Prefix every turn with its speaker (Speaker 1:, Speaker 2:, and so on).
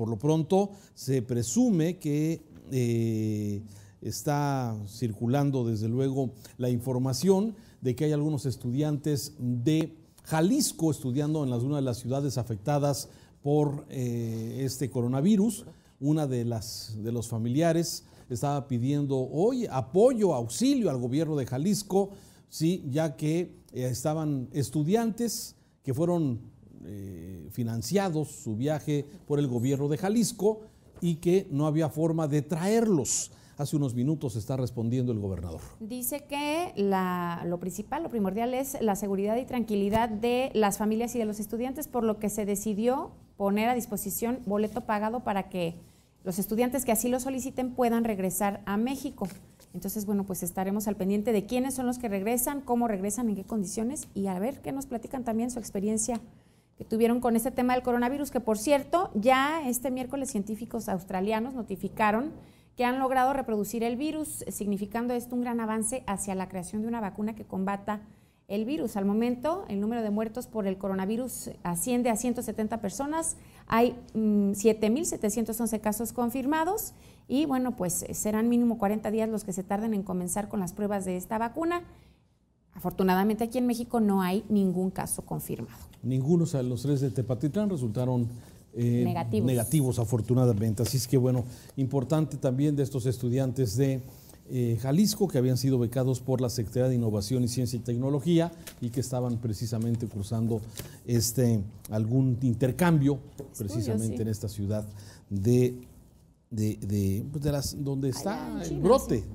Speaker 1: Por lo pronto, se presume que eh, está circulando, desde luego, la información de que hay algunos estudiantes de Jalisco estudiando en las, una de las ciudades afectadas por eh, este coronavirus. Una de, las, de los familiares estaba pidiendo hoy apoyo, auxilio al gobierno de Jalisco, sí, ya que eh, estaban estudiantes que fueron eh, financiados su viaje por el gobierno de Jalisco y que no había forma de traerlos. Hace unos minutos está respondiendo el gobernador.
Speaker 2: Dice que lo principal, lo primordial es la seguridad y tranquilidad de las familias y de los estudiantes, por lo que se decidió poner a disposición boleto pagado para que los estudiantes que así lo soliciten puedan regresar a México. Entonces, bueno, pues estaremos al pendiente de quiénes son los que regresan, cómo regresan, en qué condiciones y a ver qué nos platican también su experiencia tuvieron con este tema del coronavirus, que por cierto, ya este miércoles científicos australianos notificaron que han logrado reproducir el virus, significando esto un gran avance hacia la creación de una vacuna que combata el virus. Al momento, el número de muertos por el coronavirus asciende a 170 personas. Hay 7.711 mm, casos confirmados y bueno, pues serán mínimo 40 días los que se tarden en comenzar con las pruebas de esta vacuna. Afortunadamente aquí en México no hay ningún caso confirmado.
Speaker 1: Ninguno, o sea, los tres de Tepatitlán resultaron eh, negativos. afortunadamente. Así es que bueno, importante también de estos estudiantes de eh, Jalisco que habían sido becados por la Secretaría de Innovación y Ciencia y Tecnología y que estaban precisamente cursando este, algún intercambio precisamente en esta ciudad de, de, pues, donde está el brote de